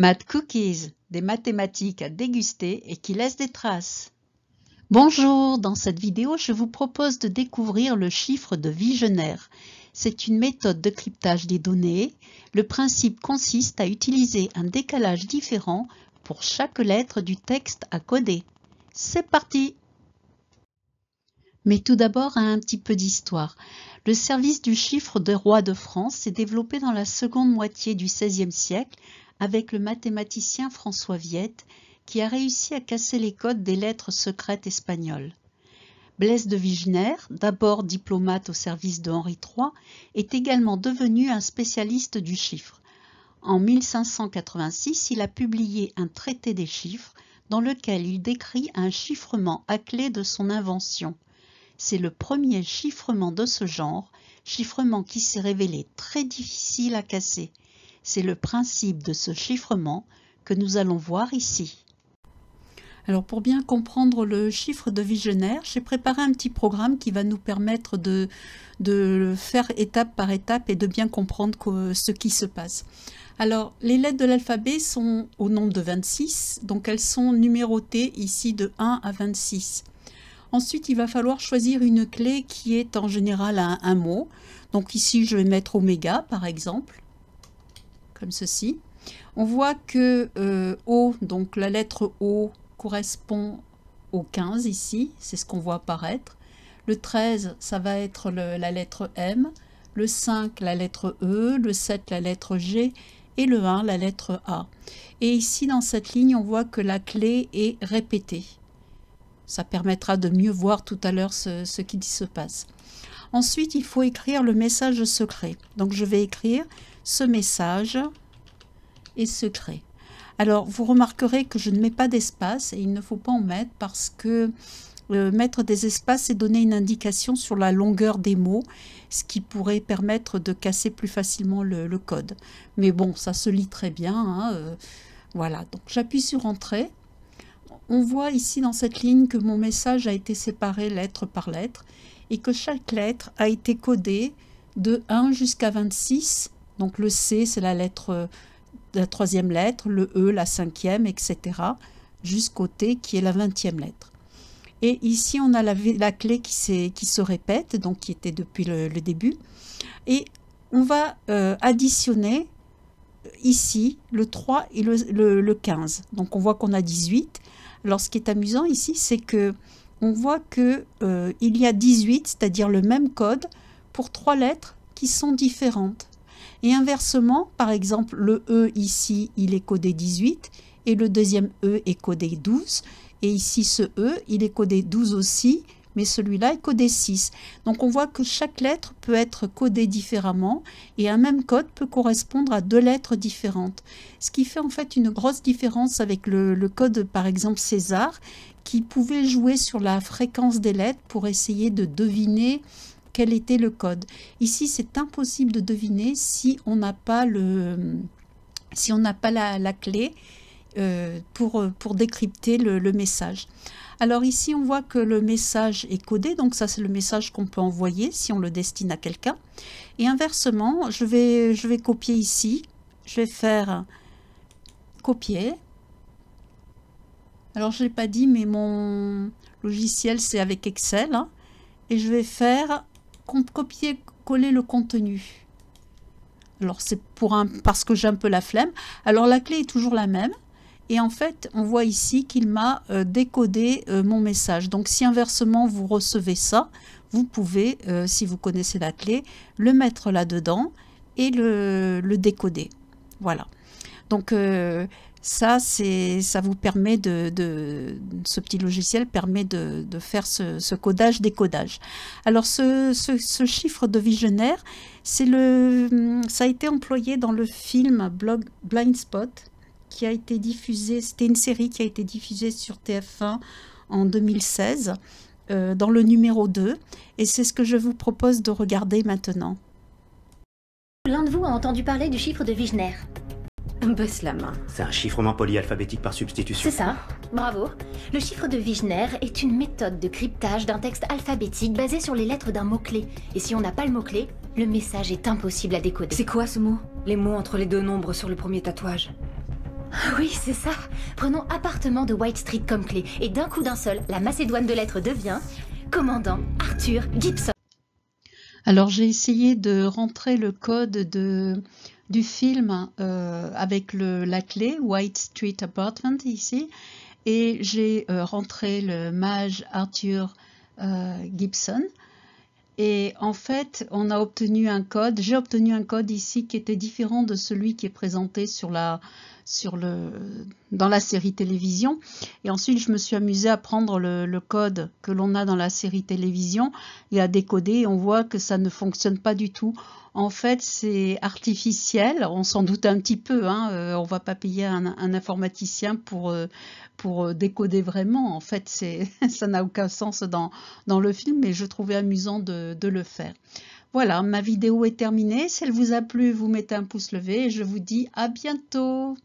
Math Cookies, des mathématiques à déguster et qui laissent des traces. Bonjour, dans cette vidéo, je vous propose de découvrir le chiffre de Visionnaire. C'est une méthode de cryptage des données. Le principe consiste à utiliser un décalage différent pour chaque lettre du texte à coder. C'est parti mais tout d'abord, un petit peu d'histoire. Le service du chiffre de roi de France s'est développé dans la seconde moitié du XVIe siècle avec le mathématicien François Viette, qui a réussi à casser les codes des lettres secrètes espagnoles. Blaise de Vigenère, d'abord diplomate au service de Henri III, est également devenu un spécialiste du chiffre. En 1586, il a publié un traité des chiffres dans lequel il décrit un chiffrement à clé de son invention. C'est le premier chiffrement de ce genre, chiffrement qui s'est révélé très difficile à casser. C'est le principe de ce chiffrement que nous allons voir ici. Alors pour bien comprendre le chiffre de Visionnaire, j'ai préparé un petit programme qui va nous permettre de, faire étape par étape et de bien comprendre ce qui se passe. Alors les lettres de l'alphabet sont au nombre de 26, donc elles sont numérotées ici de 1 à 26. Ensuite, il va falloir choisir une clé qui est en général un mot. Donc ici, je vais mettre oméga par exemple comme ceci. On voit que euh, O, donc la lettre O, correspond au 15 ici, c'est ce qu'on voit apparaître. Le 13, ça va être la lettre M, le 5, la lettre E, le 7, la lettre G, et le 1, la lettre A. Et ici, dans cette ligne, on voit que la clé est répétée. Ça permettra de mieux voir tout à l'heure ce qui se passe. Ensuite, il faut écrire le message secret. Donc, je vais écrire ce message est secret. Alors, vous remarquerez que je ne mets pas d'espace et il ne faut pas en mettre parce que euh, mettre des espaces c'est donner une indication sur la longueur des mots, ce qui pourrait permettre de casser plus facilement le, code. Mais bon, ça se lit très bien. Hein, euh, voilà, donc j'appuie sur Entrée. On voit ici dans cette ligne que mon message a été séparé lettre par lettre et que chaque lettre a été codée de 1 jusqu'à 26 donc le C, c'est la lettre, euh, la troisième lettre, le E, la cinquième, etc. jusqu'au T qui est la vingtième lettre. Et ici, on a la, la clé qui, qui, se répète, donc qui était depuis le, début. Et on va euh, additionner euh, ici le 3 et le, le, 15. Donc on voit qu'on a 18. Alors ce qui est amusant ici, c'est que on voit qu'il y a 18, c'est-à-dire le même code, pour trois lettres qui sont différentes. Et inversement, par exemple, le E ici, il est codé 18 et le deuxième E est codé 12. Et ici, ce E, il est codé 12 aussi, mais celui-là est codé 6. Donc on voit que chaque lettre peut être codée différemment et un même code peut correspondre à deux lettres différentes. Ce qui fait en fait une grosse différence avec le, code par exemple César qui pouvait jouer sur la fréquence des lettres pour essayer de deviner quel était le code. Ici, c'est impossible de deviner si on n'a pas, le, si on n'a pas la, clé euh, pour, pour décrypter le, message. Alors ici, on voit que le message est codé, donc ça c'est le message qu'on peut envoyer si on le destine à quelqu'un. Et inversement, je vais, je vais copier ici, je vais faire copier. Alors je n'ai l'ai pas dit, mais mon logiciel c'est avec Excel. Hein. et je vais faire copier-coller le contenu. Alors c'est pour un parce que j'ai un peu la flemme. Alors la clé est toujours la même. Et en fait, on voit ici qu'il m'a euh, décodé euh, mon message. Donc si inversement vous recevez ça, vous pouvez, euh, si vous connaissez la clé, le mettre là-dedans et le, le, décoder. Voilà. Donc ça, ça vous permet de, ce petit logiciel permet de, faire ce, codage décodage. Alors ce, chiffre de visionnaire, le, ça a été employé dans le film Blog, Blind Spot qui a été diffusé. C'était une série qui a été diffusée sur TF1 en 2016 euh, dans le numéro 2 et c'est ce que je vous propose de regarder maintenant. L'un de vous a entendu parler du chiffre de Vigenère. Bosse la main. C'est un chiffrement polyalphabétique par substitution. C'est ça. Bravo. Le chiffre de Wigner est une méthode de cryptage d'un texte alphabétique basé sur les lettres d'un mot-clé. Et si on n'a pas le mot-clé, le message est impossible à décoder. C'est quoi ce mot Les mots entre les deux nombres sur le premier tatouage. Ah oui, c'est ça. Prenons appartement de White Street comme clé. Et d'un coup d'un seul, la Macédoine de lettres devient commandant Arthur Gibson. Alors j'ai essayé de rentrer le code de, du film euh, avec la clé, White Street Apartment ici, et j'ai euh, rentré le mage Arthur euh, Gibson. Et en fait, on a obtenu un code, j'ai obtenu un code ici qui était différent de celui qui est présenté sur la, sur le, dans la série télévision. Et ensuite, je me suis amusée à prendre le, code que l'on a dans la série télévision et à décoder. on voit que ça ne fonctionne pas du tout. En fait, c'est artificiel. On s'en doute un petit peu. Hein. Euh, on ne va pas payer un, informaticien pour, euh, pour euh, décoder vraiment. En fait, ça n'a aucun sens dans, dans le film, mais je trouvais amusant de, de le faire. Voilà, ma vidéo est terminée. Si elle vous a plu, vous mettez un pouce levé et je vous dis à bientôt.